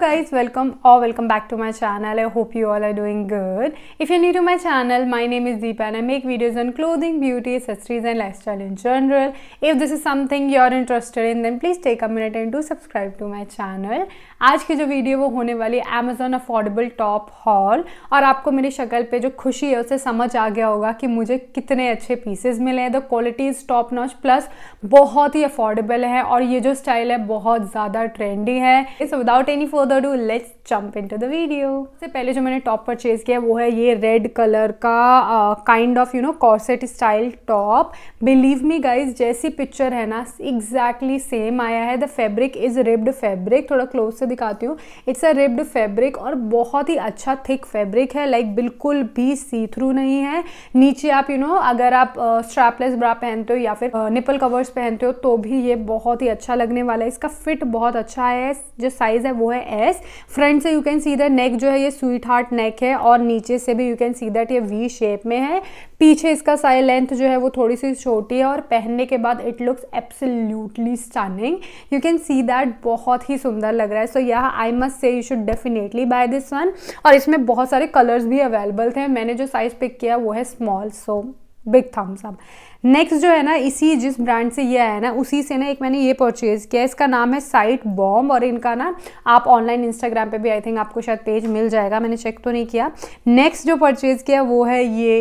guys welcome or welcome back to my channel i hope you all are doing good if you're new to my channel my name is deepa and i make videos on clothing beauty accessories and lifestyle in general if this is something you're interested in then please take a minute and do subscribe to my channel आज की जो video वो होने वाली Amazon affordable top hall और आपको मेरी शक्ल पे जो खुशी है उसे समझ आ गया होगा कि मुझे कितने अच्छे पीसेज मिले हैं the quality is top notch plus बहुत ही अफोर्डेबल है और ये जो स्टाइल है बहुत ज़्यादा ट्रेंडी है it's without any further do let's jump into the video सबसे पहले जो मैंने टॉप परचेज़ किया वो है ये रेड कलर का kind of you know corset style top believe me guys जैसी पिक्चर है ना एग्जैक्टली सेम आया है the fabric is ribbed fabric थोड़ा क्लोज से दिखाती हूँ इट्स अ रिब्ड फैब्रिक और बहुत ही अच्छा थिक फैब्रिक है लाइक like, बिल्कुल भी सी थ्रू नहीं है नीचे आप यू you नो know, अगर आप स्ट्रैपलेस ब्रा पहनते हो या फिर निपल कवर्स पहनते हो तो भी ये बहुत ही अच्छा लगने वाला है इसका फिट बहुत अच्छा है जो साइज़ है वो है एस फ्रंट फ्रंट से you can see that neck जो है ये स्वीट हार्ट नेक है और नीचे से भी यू कैन सी दैट ये वी शेप में है पीछे इसका साइड लेंथ जो है वो थोड़ी सी छोटी है और पहनने के बाद it looks absolutely stunning you can see that बहुत ही सुंदर लग रहा है सो यह I must say you should definitely buy this one और इसमें बहुत सारे कलर्स भी अवेलेबल थे मैंने जो साइज़ पिक किया वो है small so big thumbs up next जो है ना इसी जिस ब्रांड से ये है ना उसी से ना एक मैंने ये परचेज़ किया इसका नाम है साइट बॉम्ब और इनका ना आप ऑनलाइन इंस्टाग्राम पे भी आई थिंक आपको शायद पेज मिल जाएगा मैंने चेक तो नहीं किया नेक्स्ट जो परचेज़ किया वो है ये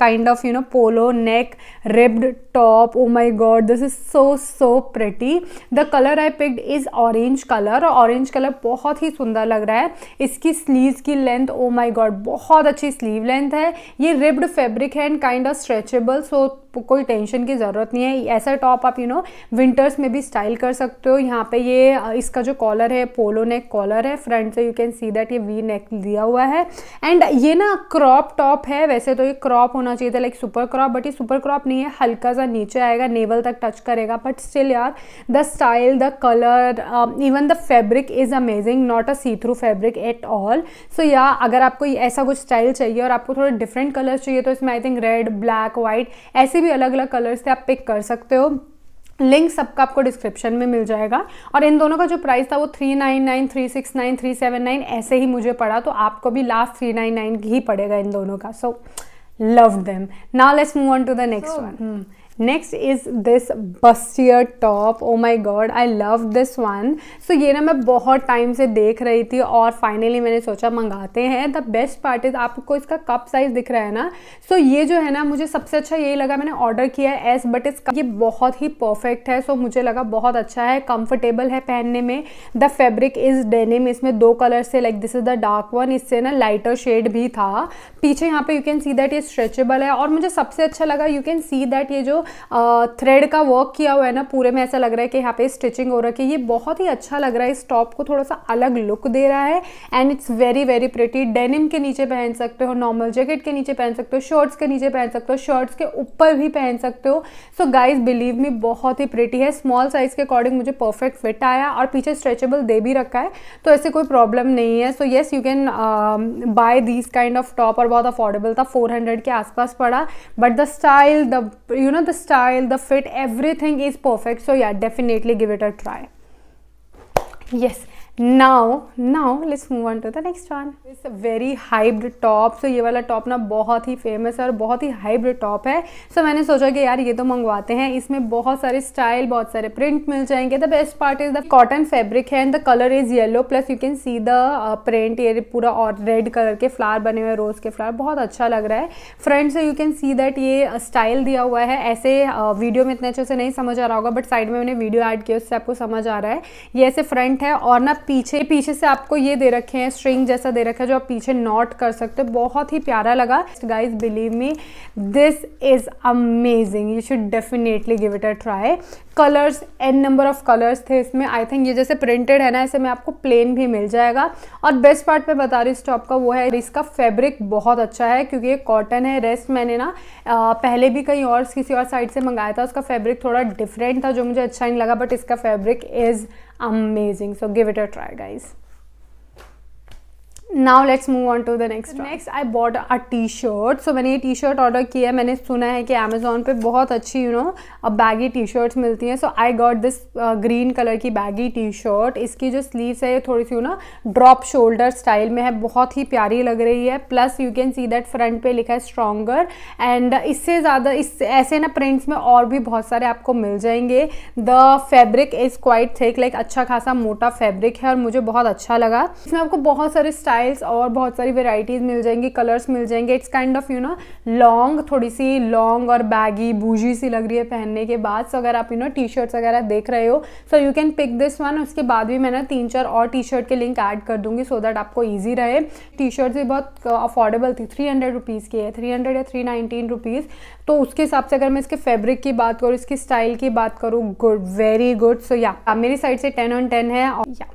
kind of you know polo neck ribbed top oh my god this is so so pretty the colour I picked is orange colour और ऑरेंज कलर बहुत ही सुंदर लग रहा है इसकी स्लीव की लेंथ ओ माई गॉड बहुत अच्छी स्लीव लेंथ है ये रिब्ड फैब्रिक है and kind of stretchable so कोई टेंशन की ज़रूरत नहीं है ऐसा टॉप आप यू नो विंटर्स में भी स्टाइल कर सकते हो यहाँ पे ये इसका जो कॉलर है पोलो नेक कॉलर है फ्रंट से यू कैन सी दैट ये वी नेक दिया हुआ है एंड ये ना क्रॉप टॉप है वैसे तो ये क्रॉप होना चाहिए था लाइक सुपर क्रॉप बट ये सुपर क्रॉप नहीं है हल्का सा थोड़ा सा नीचे आएगा नेवल तक टच करेगा बट स्टिल यार the style the colour even the fabric is amazing not a see through fabric at all so yeah अगर आपको ऐसा कुछ स्टाइल चाहिए और आपको थोड़े डिफरेंट कलर्स चाहिए तो इसमें I think red black white ऐसे भी अलग अलग कलर्स से आप पिक कर सकते हो लिंक सबका आपको डिस्क्रिप्शन में मिल जाएगा और इन दोनों का जो प्राइस था वो three nine nine three six nine three seven nine ऐसे ही मुझे पड़ा तो आपको भी लास्ट थ्री नाइन नाइन ही पड़ेगा इन दोनों का so love them now let's move on to the next one next is this bustier top oh my god I love this one so ये ना मैं बहुत टाइम से देख रही थी और फाइनली मैंने सोचा मंगाते हैं द बेस्ट पार्ट इज़ आपको इसका कप साइज़ दिख रहा है ना सो so ये जो है ना मुझे सबसे अच्छा यही लगा मैंने ऑर्डर किया है एस बट इस ये बहुत ही परफेक्ट है सो so मुझे लगा बहुत अच्छा है कंफर्टेबल है पहनने में द फेब्रिक इज़ डेनिम इसमें दो कलर से like this is the dark one इससे ना लाइटर शेड भी था पीछे यहाँ पे यू कैन सी दैट ये स्ट्रेचेबल है और मुझे सबसे अच्छा लगा यू कैन सी दैट ये जो थ्रेड का वर्क किया हुआ है ना पूरे में ऐसा लग रहा है कि यहाँ पे स्टिचिंग हो रखी है ये बहुत ही अच्छा लग रहा है इस टॉप को थोड़ा सा अलग लुक दे रहा है and it's very very pretty denim के नीचे पहन सकते हो नॉर्मल जैकेट के नीचे पहन सकते हो शर्ट्स के नीचे पहन सकते हो शर्ट्स के ऊपर भी पहन सकते हो सो गाइज बिलीव मी बहुत ही प्रिटी है स्मॉल साइज़ के अकॉर्डिंग मुझे परफेक्ट फिट आया और पीछे स्ट्रेचेबल दे भी रखा है तो ऐसे कोई प्रॉब्लम नहीं है so yes you can buy this kind of top और बहुत अफोर्डेबल था 400 के आसपास पड़ा but the style the you know the the style the fit everything is perfect so yeah definitely give it a try yes now now let's move on to the next one it's a very hybrid top so ये वाला top ना बहुत ही famous है और बहुत ही hybrid top है so so, मैंने सोचा कि यार ये तो मंगवाते हैं इसमें बहुत सारे स्टाइल बहुत सारे प्रिंट मिल जाएंगे the best part is the cotton fabric है and the colour is yellow plus you can see the print ये पूरा और रेड कलर के फ्लावर बने हुए रोज़ के फ्लावर बहुत अच्छा लग रहा है फ्रंट से यू कैन सी दैट ये स्टाइल uh, दिया हुआ है ऐसे वीडियो uh, में इतने अच्छे से नहीं समझ आ रहा होगा बट साइड में मैंने वीडियो ऐड किया उससे आपको समझ आ रहा है ये ऐसे फ्रंट है और ना पीछे पीछे से आपको ये दे रखे हैं स्ट्रिंग जैसा दे रखा है जो आप पीछे नॉट कर सकते हो बहुत ही प्यारा लगा guys believe me this is amazing you should definitely give it a try colours n number of colours थे इसमें आई थिंक ये जैसे प्रिंटेड है ना ऐसे में आपको प्लेन भी मिल जाएगा और बेस्ट पार्ट मैं बता रही हूँ इस टॉप का वो है इसका फैब्रिक बहुत अच्छा है क्योंकि ये कॉटन है रेस्ट मैंने ना आ, पहले भी कहीं और किसी और साइड से मंगाया था उसका फैब्रिक थोड़ा डिफरेंट था जो मुझे अच्छा नहीं लगा बट इसका fabric is amazing so give it a try guys now let's move on to the next next I bought a T shirt so मैंने ये टी शर्ट ऑर्डर किया है मैंने सुना है कि अमेजोन पे बहुत अच्छी you know baggy T shirts मिलती हैं so I got this green colour की बैगी टी शर्ट इसकी जो स्लीव्स है ये थोड़ी सी यू ना ड्रॉप शोल्डर स्टाइल में है बहुत ही प्यारी लग रही है plus you can see that front पे लिखा है स्ट्रॉगर एंड इससे ज़्यादा इस ऐसे ना प्रिंट्स में और भी बहुत सारे आपको मिल जाएंगे the fabric is quite thick like अच्छा खासा मोटा फैब्रिक है और मुझे बहुत अच्छा लगा इसमें आपको बहुत सारे स्टाइल स्टाइल्स और बहुत सारी वेराइटीज़ मिल जाएंगी कलर्स मिल जाएंगे it's kind of you know long थोड़ी सी लॉन्ग और बैगी बूजी सी लग रही है पहनने के बाद सो अगर आप यू नो टी शर्ट्स वगैरह देख रहे हो so you can pick this one उसके बाद भी मैं ना तीन चार और टी शर्ट के लिंक ऐड कर दूंगी सो दैट आपको ईजी रहे टी शर्ट्स भी बहुत अफोर्डेबल uh, थी थ्री हंड्रेड रुपीज़ की है थ्री हंड्रेड या थ्री नाइनटीन रुपीज़ तो उसके हिसाब से अगर मैं इसके फेब्रिक की बात करूँ इसकी स्टाइल की बात करूँ गुड वेरी गुड सो या मेरी साइड से टेन ऑन टेन है और yeah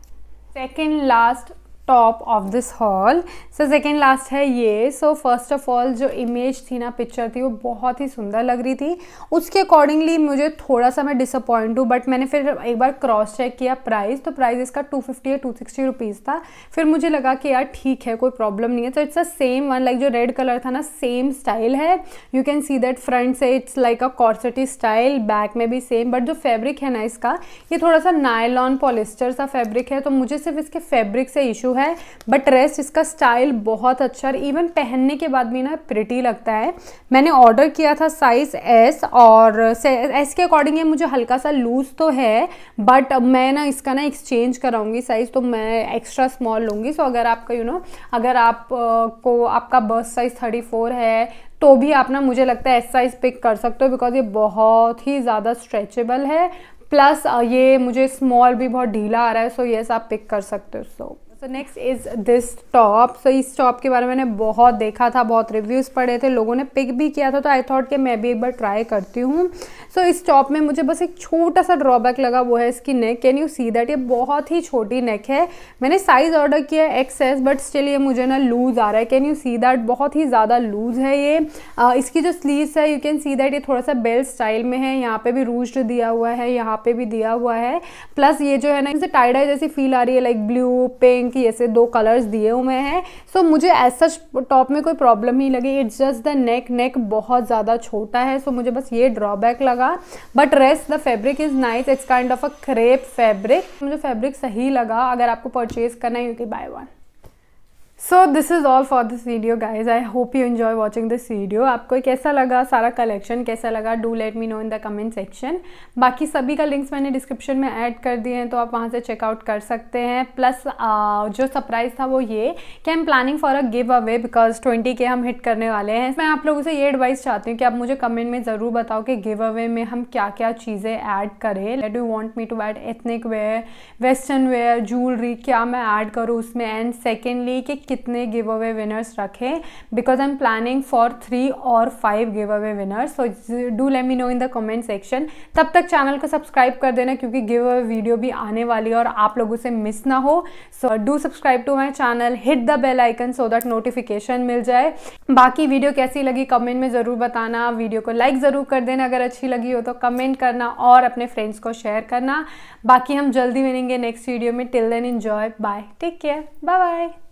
second last top of this haul so second last है ये सो फर्स्ट ऑफ ऑल जो इमेज थी ना पिक्चर थी वो बहुत ही सुंदर लग रही थी उसके अकॉर्डिंगली मुझे थोड़ा सा मैं डिसअपॉइंट हूँ बट मैंने फिर एक बार क्रॉस चेक किया प्राइस तो प्राइस इसका टू फिफ्टी या टू सिक्सटी रुपीज़ था फिर मुझे लगा कि यार ठीक है कोई प्रॉब्लम नहीं है तो it's a same one like जो रेड कलर था ना सेम स्टाइल है you can see that front से it's like a corsety style back में भी सेम बट जो फेब्रिक है ना इसका ये थोड़ा सा नायलॉन पॉलिस्टर सा फेब्रिक है तो मुझे सिर्फ इसके फेब्रिक से इशू है बट ड्रेस इसका स्टाइल बहुत अच्छा और इवन पहनने के बाद भी ना प्रिटी लगता है मैंने ऑर्डर किया था साइज़ एस और एस के अकॉर्डिंग ये मुझे हल्का सा लूज़ तो है बट मैं ना इसका ना एक्सचेंज कराऊंगी साइज़ तो मैं एक्स्ट्रा स्मॉल लूंगी सो अगर आपका यू नो अगर आप को आपका बस साइज़ थर्टी फोर है तो भी आप ना मुझे लगता है एस साइज़ पिक कर सकते हो बिकॉज ये बहुत ही ज़्यादा स्ट्रेचेबल है प्लस ये मुझे स्मॉल भी बहुत ढीला आ रहा है सो so येस आप पिक कर सकते हो so so. So next is this top so इस टॉप के बारे में मैंने बहुत देखा था बहुत रिव्यूज़ पढ़े थे लोगों ने पिक भी किया था तो आई थॉट कि मैं भी एक बार ट्राई करती हूँ सो so, इस टॉप में मुझे बस एक छोटा सा ड्रॉबैक लगा वो है इसकी neck can you see that ये बहुत ही छोटी नेक है मैंने साइज़ ऑर्डर किया है एक्सेस बट स्टिल ये मुझे ना लूज़ आ रहा है कैन यू सी दैट बहुत ही ज़्यादा लूज़ है ये uh, इसकी जो स्लीव्स है यू कैन सी दैट ये थोड़ा सा बेल्ट स्टाइल में है यहाँ पर भी रूज दिया हुआ है यहाँ पर भी दिया हुआ है प्लस ये जो है ना इसे टाइडाई जैसी फील आ रही है लाइक ब्लू पिंक पेन की ऐसे दो कलर्स दिए हुए हैं सो so, मुझे एज सच टॉप में कोई प्रॉब्लम नहीं लगी it's just the neck neck बहुत ज़्यादा छोटा है सो so, मुझे बस ये ड्रॉबैक लगा but rest the fabric is nice it's kind of a crepe fabric मुझे फैब्रिक सही लगा अगर आपको परचेज़ करना है यू की buy one so this is all for this video guys I hope you enjoy watching this video आपको कैसा लगा सारा कलेक्शन कैसा लगा do let me know in the comment section बाकी सभी का लिंक्स मैंने डिस्क्रिप्शन में ऐड कर दिए हैं तो आप वहाँ से चेकआउट कर सकते हैं प्लस जो सरप्राइज़ था वो ये कि I am planning for a giveaway because twenty K हम हिट करने वाले हैं मैं आप लोगों से ये एडवाइस चाहती हूँ कि आप मुझे कमेंट में ज़रूर बताओ कि गिव अवे में हम क्या क्या चीज़ें ऐड करें let you want me to add ethnic wear western wear jewellery क्या मैं ऐड करूँ उसमें एंड सेकेंडली कि कितने गिव अवे विनर्स रखें because I am planning for three और five give away winners so do let me know in the comment section तब तक चैनल को सब्सक्राइब कर देना क्योंकि गिव अवे वीडियो भी आने वाली है और आप लोगों से मिस ना हो so do subscribe to my channel hit the bell icon so that notification मिल जाए बाकी वीडियो कैसी लगी कमेंट में ज़रूर बताना वीडियो को लाइक ज़रूर कर देना अगर अच्छी लगी हो तो कमेंट करना और अपने फ्रेंड्स को शेयर करना बाकी हम जल्दी मिलेंगे नेक्स्ट वीडियो में till then enjoy bye take care bye bye